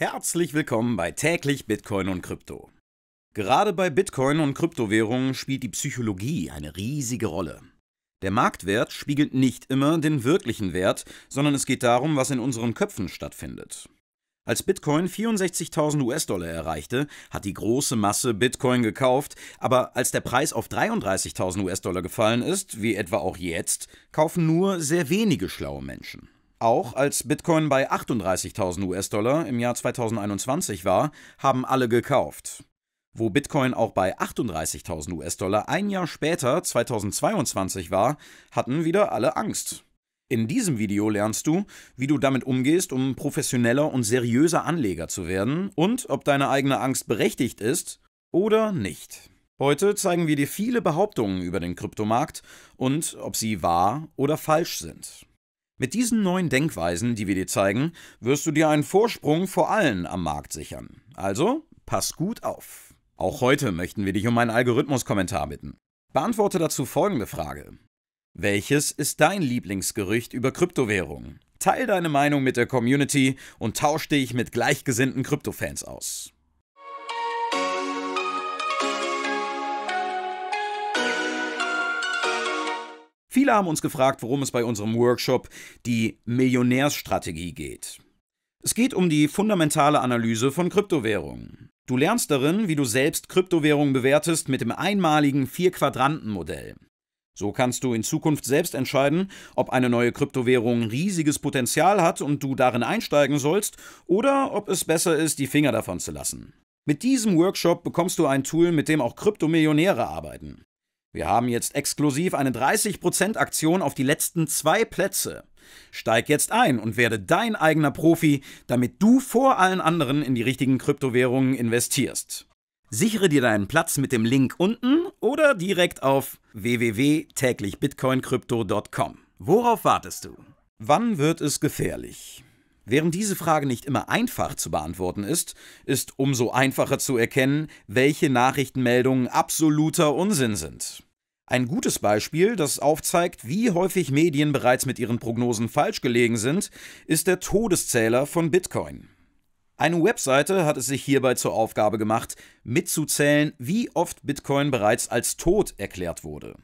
Herzlich willkommen bei täglich Bitcoin und Krypto. Gerade bei Bitcoin und Kryptowährungen spielt die Psychologie eine riesige Rolle. Der Marktwert spiegelt nicht immer den wirklichen Wert, sondern es geht darum, was in unseren Köpfen stattfindet. Als Bitcoin 64.000 US-Dollar erreichte, hat die große Masse Bitcoin gekauft, aber als der Preis auf 33.000 US-Dollar gefallen ist, wie etwa auch jetzt, kaufen nur sehr wenige schlaue Menschen. Auch als Bitcoin bei 38.000 US-Dollar im Jahr 2021 war, haben alle gekauft. Wo Bitcoin auch bei 38.000 US-Dollar ein Jahr später, 2022 war, hatten wieder alle Angst. In diesem Video lernst du, wie du damit umgehst, um professioneller und seriöser Anleger zu werden und ob deine eigene Angst berechtigt ist oder nicht. Heute zeigen wir dir viele Behauptungen über den Kryptomarkt und ob sie wahr oder falsch sind. Mit diesen neuen Denkweisen, die wir dir zeigen, wirst du dir einen Vorsprung vor allen am Markt sichern. Also, pass gut auf. Auch heute möchten wir dich um einen Algorithmus-Kommentar bitten. Beantworte dazu folgende Frage. Welches ist dein Lieblingsgerücht über Kryptowährungen? Teil deine Meinung mit der Community und tausch dich mit gleichgesinnten Kryptofans aus. Viele haben uns gefragt, worum es bei unserem Workshop die Millionärsstrategie geht. Es geht um die fundamentale Analyse von Kryptowährungen. Du lernst darin, wie du selbst Kryptowährungen bewertest mit dem einmaligen Vier-Quadranten-Modell. So kannst du in Zukunft selbst entscheiden, ob eine neue Kryptowährung riesiges Potenzial hat und du darin einsteigen sollst oder ob es besser ist, die Finger davon zu lassen. Mit diesem Workshop bekommst du ein Tool, mit dem auch Kryptomillionäre arbeiten. Wir haben jetzt exklusiv eine 30% Aktion auf die letzten zwei Plätze. Steig jetzt ein und werde dein eigener Profi, damit du vor allen anderen in die richtigen Kryptowährungen investierst. Sichere dir deinen Platz mit dem Link unten oder direkt auf www.täglichbitcoincrypto.com. Worauf wartest du? Wann wird es gefährlich? Während diese Frage nicht immer einfach zu beantworten ist, ist umso einfacher zu erkennen, welche Nachrichtenmeldungen absoluter Unsinn sind. Ein gutes Beispiel, das aufzeigt, wie häufig Medien bereits mit ihren Prognosen falsch gelegen sind, ist der Todeszähler von Bitcoin. Eine Webseite hat es sich hierbei zur Aufgabe gemacht, mitzuzählen, wie oft Bitcoin bereits als tot erklärt wurde.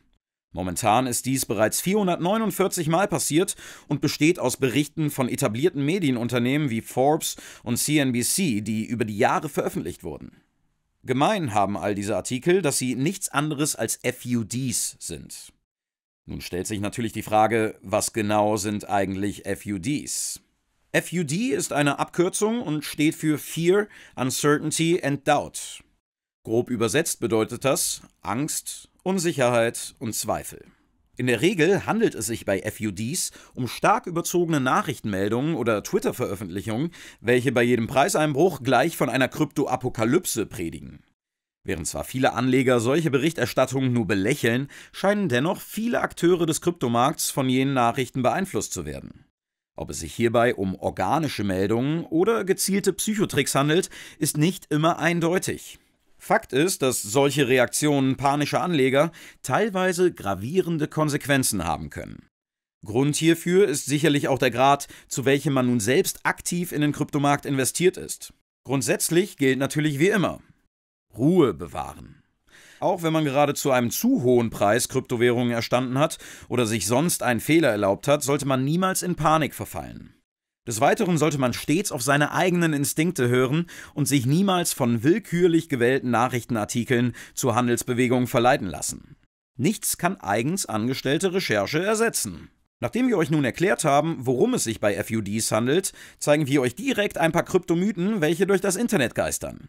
Momentan ist dies bereits 449 Mal passiert und besteht aus Berichten von etablierten Medienunternehmen wie Forbes und CNBC, die über die Jahre veröffentlicht wurden. Gemein haben all diese Artikel, dass sie nichts anderes als FUDs sind. Nun stellt sich natürlich die Frage, was genau sind eigentlich FUDs? FUD ist eine Abkürzung und steht für Fear, Uncertainty and Doubt. Grob übersetzt bedeutet das Angst, Unsicherheit und Zweifel. In der Regel handelt es sich bei FUDs um stark überzogene Nachrichtenmeldungen oder Twitter-Veröffentlichungen, welche bei jedem Preiseinbruch gleich von einer Kryptoapokalypse predigen. Während zwar viele Anleger solche Berichterstattungen nur belächeln, scheinen dennoch viele Akteure des Kryptomarkts von jenen Nachrichten beeinflusst zu werden. Ob es sich hierbei um organische Meldungen oder gezielte Psychotricks handelt, ist nicht immer eindeutig. Fakt ist, dass solche Reaktionen panischer Anleger teilweise gravierende Konsequenzen haben können. Grund hierfür ist sicherlich auch der Grad, zu welchem man nun selbst aktiv in den Kryptomarkt investiert ist. Grundsätzlich gilt natürlich wie immer, Ruhe bewahren. Auch wenn man gerade zu einem zu hohen Preis Kryptowährungen erstanden hat oder sich sonst einen Fehler erlaubt hat, sollte man niemals in Panik verfallen. Des Weiteren sollte man stets auf seine eigenen Instinkte hören und sich niemals von willkürlich gewählten Nachrichtenartikeln zur Handelsbewegung verleiten lassen. Nichts kann eigens angestellte Recherche ersetzen. Nachdem wir euch nun erklärt haben, worum es sich bei FUDs handelt, zeigen wir euch direkt ein paar Kryptomythen, welche durch das Internet geistern.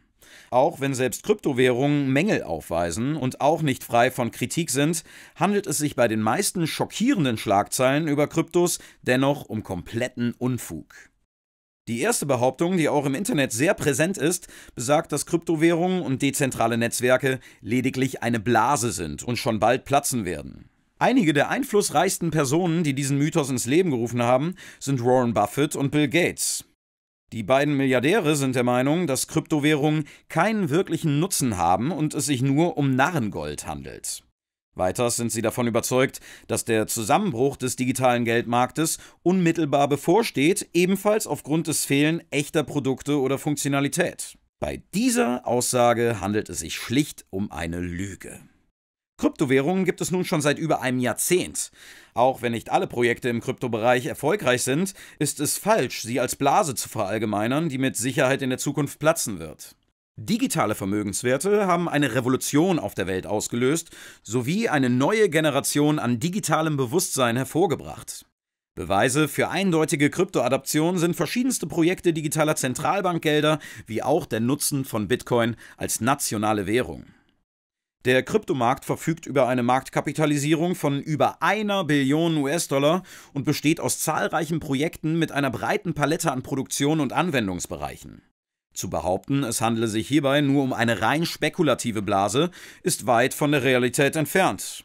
Auch wenn selbst Kryptowährungen Mängel aufweisen und auch nicht frei von Kritik sind, handelt es sich bei den meisten schockierenden Schlagzeilen über Kryptos dennoch um kompletten Unfug. Die erste Behauptung, die auch im Internet sehr präsent ist, besagt, dass Kryptowährungen und dezentrale Netzwerke lediglich eine Blase sind und schon bald platzen werden. Einige der einflussreichsten Personen, die diesen Mythos ins Leben gerufen haben, sind Warren Buffett und Bill Gates. Die beiden Milliardäre sind der Meinung, dass Kryptowährungen keinen wirklichen Nutzen haben und es sich nur um Narrengold handelt. Weiters sind sie davon überzeugt, dass der Zusammenbruch des digitalen Geldmarktes unmittelbar bevorsteht, ebenfalls aufgrund des Fehlen echter Produkte oder Funktionalität. Bei dieser Aussage handelt es sich schlicht um eine Lüge. Kryptowährungen gibt es nun schon seit über einem Jahrzehnt. Auch wenn nicht alle Projekte im Kryptobereich erfolgreich sind, ist es falsch, sie als Blase zu verallgemeinern, die mit Sicherheit in der Zukunft platzen wird. Digitale Vermögenswerte haben eine Revolution auf der Welt ausgelöst sowie eine neue Generation an digitalem Bewusstsein hervorgebracht. Beweise für eindeutige Kryptoadaption sind verschiedenste Projekte digitaler Zentralbankgelder wie auch der Nutzen von Bitcoin als nationale Währung. Der Kryptomarkt verfügt über eine Marktkapitalisierung von über einer Billion US-Dollar und besteht aus zahlreichen Projekten mit einer breiten Palette an Produktion und Anwendungsbereichen. Zu behaupten, es handle sich hierbei nur um eine rein spekulative Blase, ist weit von der Realität entfernt.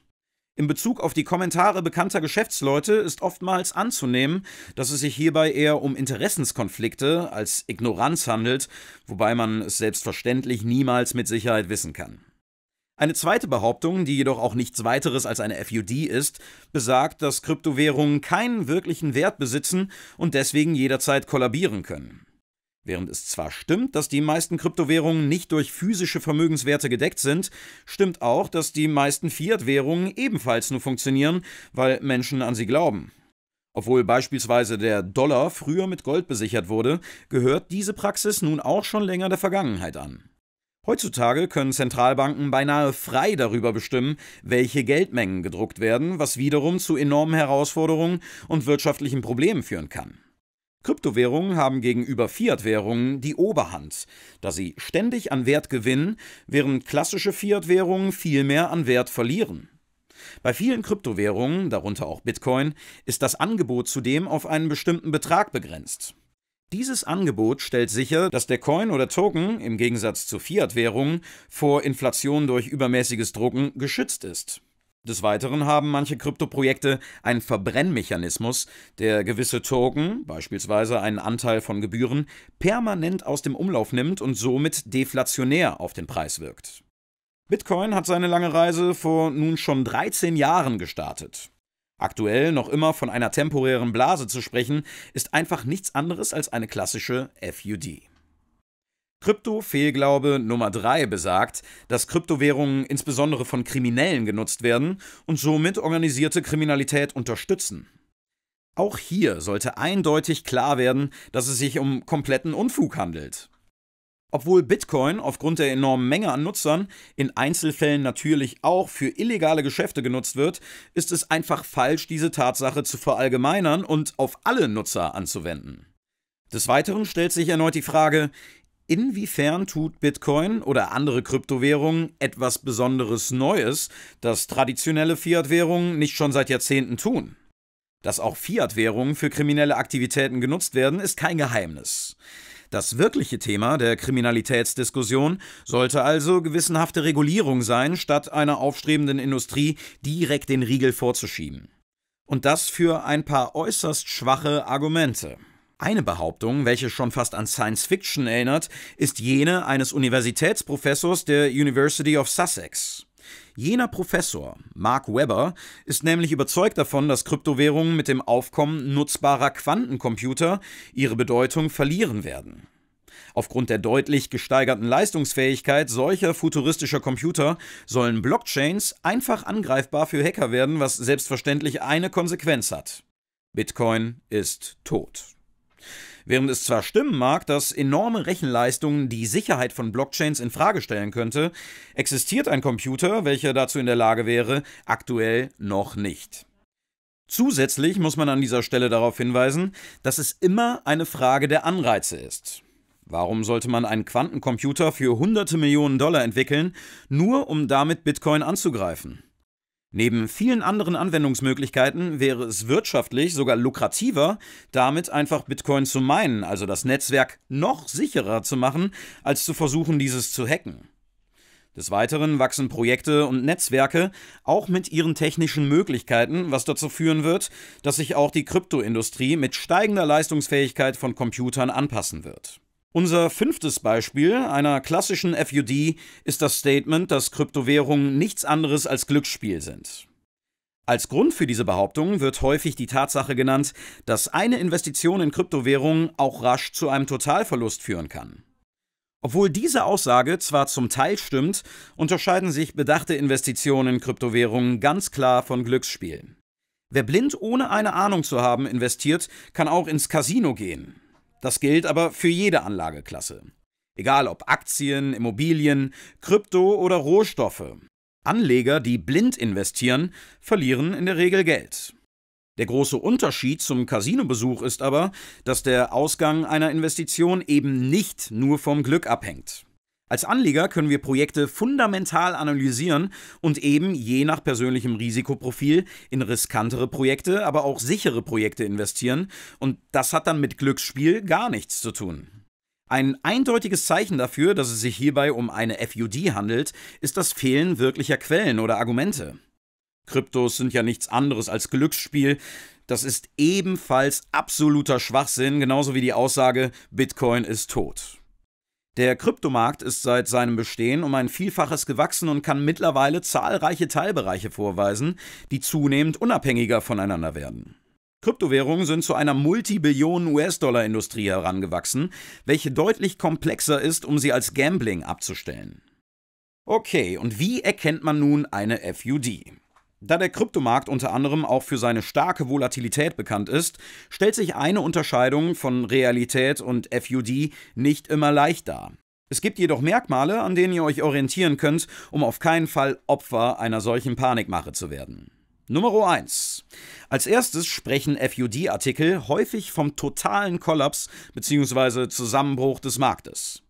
In Bezug auf die Kommentare bekannter Geschäftsleute ist oftmals anzunehmen, dass es sich hierbei eher um Interessenskonflikte als Ignoranz handelt, wobei man es selbstverständlich niemals mit Sicherheit wissen kann. Eine zweite Behauptung, die jedoch auch nichts weiteres als eine FUD ist, besagt, dass Kryptowährungen keinen wirklichen Wert besitzen und deswegen jederzeit kollabieren können. Während es zwar stimmt, dass die meisten Kryptowährungen nicht durch physische Vermögenswerte gedeckt sind, stimmt auch, dass die meisten Fiat-Währungen ebenfalls nur funktionieren, weil Menschen an sie glauben. Obwohl beispielsweise der Dollar früher mit Gold besichert wurde, gehört diese Praxis nun auch schon länger der Vergangenheit an. Heutzutage können Zentralbanken beinahe frei darüber bestimmen, welche Geldmengen gedruckt werden, was wiederum zu enormen Herausforderungen und wirtschaftlichen Problemen führen kann. Kryptowährungen haben gegenüber Fiat-Währungen die Oberhand, da sie ständig an Wert gewinnen, während klassische Fiat-Währungen viel mehr an Wert verlieren. Bei vielen Kryptowährungen, darunter auch Bitcoin, ist das Angebot zudem auf einen bestimmten Betrag begrenzt. Dieses Angebot stellt sicher, dass der Coin oder Token im Gegensatz zu Fiat-Währungen vor Inflation durch übermäßiges Drucken geschützt ist. Des Weiteren haben manche Kryptoprojekte einen Verbrennmechanismus, der gewisse Token, beispielsweise einen Anteil von Gebühren, permanent aus dem Umlauf nimmt und somit deflationär auf den Preis wirkt. Bitcoin hat seine lange Reise vor nun schon 13 Jahren gestartet. Aktuell noch immer von einer temporären Blase zu sprechen, ist einfach nichts anderes als eine klassische FUD. Krypto-Fehlglaube Nummer 3 besagt, dass Kryptowährungen insbesondere von Kriminellen genutzt werden und somit organisierte Kriminalität unterstützen. Auch hier sollte eindeutig klar werden, dass es sich um kompletten Unfug handelt. Obwohl Bitcoin aufgrund der enormen Menge an Nutzern in Einzelfällen natürlich auch für illegale Geschäfte genutzt wird, ist es einfach falsch, diese Tatsache zu verallgemeinern und auf alle Nutzer anzuwenden. Des Weiteren stellt sich erneut die Frage, inwiefern tut Bitcoin oder andere Kryptowährungen etwas Besonderes Neues, das traditionelle Fiat-Währungen nicht schon seit Jahrzehnten tun? Dass auch Fiat-Währungen für kriminelle Aktivitäten genutzt werden, ist kein Geheimnis. Das wirkliche Thema der Kriminalitätsdiskussion sollte also gewissenhafte Regulierung sein, statt einer aufstrebenden Industrie direkt den Riegel vorzuschieben. Und das für ein paar äußerst schwache Argumente. Eine Behauptung, welche schon fast an Science Fiction erinnert, ist jene eines Universitätsprofessors der University of Sussex. Jener Professor, Mark Weber, ist nämlich überzeugt davon, dass Kryptowährungen mit dem Aufkommen nutzbarer Quantencomputer ihre Bedeutung verlieren werden. Aufgrund der deutlich gesteigerten Leistungsfähigkeit solcher futuristischer Computer sollen Blockchains einfach angreifbar für Hacker werden, was selbstverständlich eine Konsequenz hat. Bitcoin ist tot. Während es zwar stimmen mag, dass enorme Rechenleistungen die Sicherheit von Blockchains in Frage stellen könnte, existiert ein Computer, welcher dazu in der Lage wäre, aktuell noch nicht. Zusätzlich muss man an dieser Stelle darauf hinweisen, dass es immer eine Frage der Anreize ist. Warum sollte man einen Quantencomputer für hunderte Millionen Dollar entwickeln, nur um damit Bitcoin anzugreifen? Neben vielen anderen Anwendungsmöglichkeiten wäre es wirtschaftlich sogar lukrativer, damit einfach Bitcoin zu meinen, also das Netzwerk noch sicherer zu machen, als zu versuchen, dieses zu hacken. Des Weiteren wachsen Projekte und Netzwerke auch mit ihren technischen Möglichkeiten, was dazu führen wird, dass sich auch die Kryptoindustrie mit steigender Leistungsfähigkeit von Computern anpassen wird. Unser fünftes Beispiel einer klassischen FUD ist das Statement, dass Kryptowährungen nichts anderes als Glücksspiel sind. Als Grund für diese Behauptung wird häufig die Tatsache genannt, dass eine Investition in Kryptowährungen auch rasch zu einem Totalverlust führen kann. Obwohl diese Aussage zwar zum Teil stimmt, unterscheiden sich bedachte Investitionen in Kryptowährungen ganz klar von Glücksspielen. Wer blind ohne eine Ahnung zu haben investiert, kann auch ins Casino gehen. Das gilt aber für jede Anlageklasse. Egal ob Aktien, Immobilien, Krypto oder Rohstoffe. Anleger, die blind investieren, verlieren in der Regel Geld. Der große Unterschied zum Casinobesuch ist aber, dass der Ausgang einer Investition eben nicht nur vom Glück abhängt. Als Anleger können wir Projekte fundamental analysieren und eben je nach persönlichem Risikoprofil in riskantere Projekte, aber auch sichere Projekte investieren. Und das hat dann mit Glücksspiel gar nichts zu tun. Ein eindeutiges Zeichen dafür, dass es sich hierbei um eine FUD handelt, ist das Fehlen wirklicher Quellen oder Argumente. Kryptos sind ja nichts anderes als Glücksspiel. Das ist ebenfalls absoluter Schwachsinn, genauso wie die Aussage, Bitcoin ist tot. Der Kryptomarkt ist seit seinem Bestehen um ein Vielfaches gewachsen und kann mittlerweile zahlreiche Teilbereiche vorweisen, die zunehmend unabhängiger voneinander werden. Kryptowährungen sind zu einer Multibillionen US-Dollar-Industrie herangewachsen, welche deutlich komplexer ist, um sie als Gambling abzustellen. Okay, und wie erkennt man nun eine FUD? Da der Kryptomarkt unter anderem auch für seine starke Volatilität bekannt ist, stellt sich eine Unterscheidung von Realität und FUD nicht immer leicht dar. Es gibt jedoch Merkmale, an denen ihr euch orientieren könnt, um auf keinen Fall Opfer einer solchen Panikmache zu werden. Nummer 1. Als erstes sprechen FUD-Artikel häufig vom totalen Kollaps bzw. Zusammenbruch des Marktes.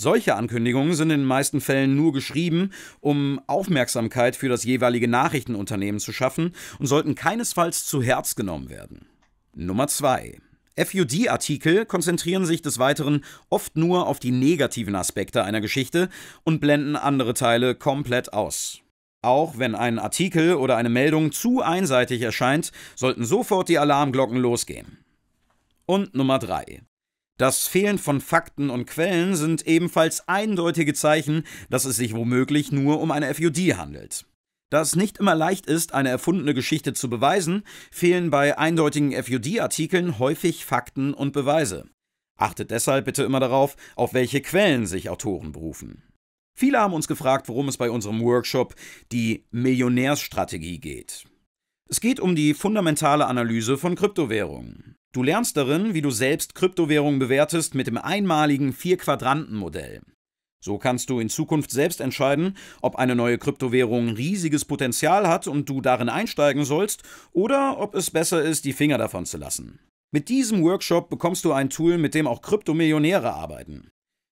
Solche Ankündigungen sind in den meisten Fällen nur geschrieben, um Aufmerksamkeit für das jeweilige Nachrichtenunternehmen zu schaffen und sollten keinesfalls zu Herz genommen werden. Nummer 2. FUD-Artikel konzentrieren sich des Weiteren oft nur auf die negativen Aspekte einer Geschichte und blenden andere Teile komplett aus. Auch wenn ein Artikel oder eine Meldung zu einseitig erscheint, sollten sofort die Alarmglocken losgehen. Und Nummer 3. Das Fehlen von Fakten und Quellen sind ebenfalls eindeutige Zeichen, dass es sich womöglich nur um eine FUD handelt. Da es nicht immer leicht ist, eine erfundene Geschichte zu beweisen, fehlen bei eindeutigen FUD-Artikeln häufig Fakten und Beweise. Achtet deshalb bitte immer darauf, auf welche Quellen sich Autoren berufen. Viele haben uns gefragt, worum es bei unserem Workshop die Millionärsstrategie geht. Es geht um die fundamentale Analyse von Kryptowährungen. Du lernst darin, wie du selbst Kryptowährungen bewertest mit dem einmaligen Vier-Quadranten-Modell. So kannst du in Zukunft selbst entscheiden, ob eine neue Kryptowährung riesiges Potenzial hat und du darin einsteigen sollst oder ob es besser ist, die Finger davon zu lassen. Mit diesem Workshop bekommst du ein Tool, mit dem auch Kryptomillionäre arbeiten.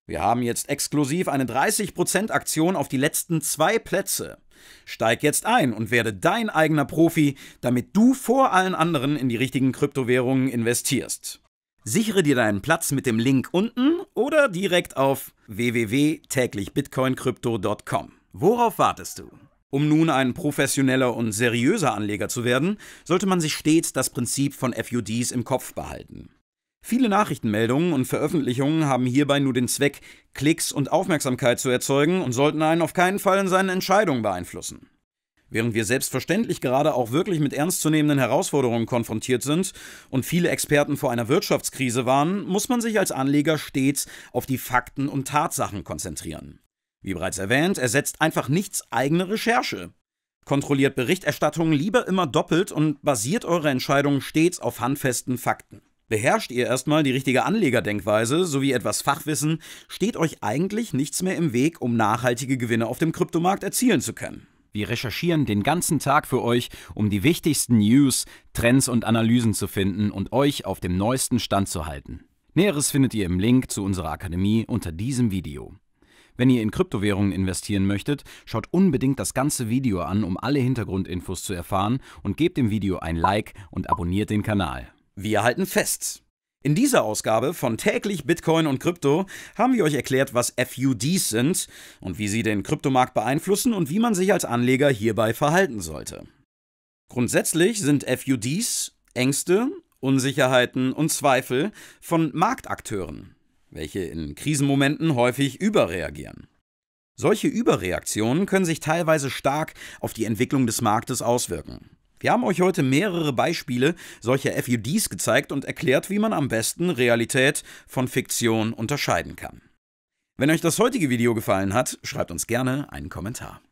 Wir haben jetzt exklusiv eine 30%-Aktion auf die letzten zwei Plätze. Steig jetzt ein und werde dein eigener Profi, damit du vor allen anderen in die richtigen Kryptowährungen investierst. Sichere dir deinen Platz mit dem Link unten oder direkt auf www.täglichbitcoincrypto.com. Worauf wartest du? Um nun ein professioneller und seriöser Anleger zu werden, sollte man sich stets das Prinzip von FUDs im Kopf behalten. Viele Nachrichtenmeldungen und Veröffentlichungen haben hierbei nur den Zweck, Klicks und Aufmerksamkeit zu erzeugen und sollten einen auf keinen Fall in seinen Entscheidungen beeinflussen. Während wir selbstverständlich gerade auch wirklich mit ernstzunehmenden Herausforderungen konfrontiert sind und viele Experten vor einer Wirtschaftskrise warnen, muss man sich als Anleger stets auf die Fakten und Tatsachen konzentrieren. Wie bereits erwähnt, ersetzt einfach nichts eigene Recherche. Kontrolliert Berichterstattungen lieber immer doppelt und basiert eure Entscheidungen stets auf handfesten Fakten. Beherrscht ihr erstmal die richtige Anlegerdenkweise sowie etwas Fachwissen, steht euch eigentlich nichts mehr im Weg, um nachhaltige Gewinne auf dem Kryptomarkt erzielen zu können. Wir recherchieren den ganzen Tag für euch, um die wichtigsten News, Trends und Analysen zu finden und euch auf dem neuesten Stand zu halten. Näheres findet ihr im Link zu unserer Akademie unter diesem Video. Wenn ihr in Kryptowährungen investieren möchtet, schaut unbedingt das ganze Video an, um alle Hintergrundinfos zu erfahren und gebt dem Video ein Like und abonniert den Kanal. Wir halten fest. In dieser Ausgabe von täglich Bitcoin und Krypto haben wir euch erklärt, was FUDs sind und wie sie den Kryptomarkt beeinflussen und wie man sich als Anleger hierbei verhalten sollte. Grundsätzlich sind FUDs Ängste, Unsicherheiten und Zweifel von Marktakteuren, welche in Krisenmomenten häufig überreagieren. Solche Überreaktionen können sich teilweise stark auf die Entwicklung des Marktes auswirken. Wir haben euch heute mehrere Beispiele solcher FUDs gezeigt und erklärt, wie man am besten Realität von Fiktion unterscheiden kann. Wenn euch das heutige Video gefallen hat, schreibt uns gerne einen Kommentar.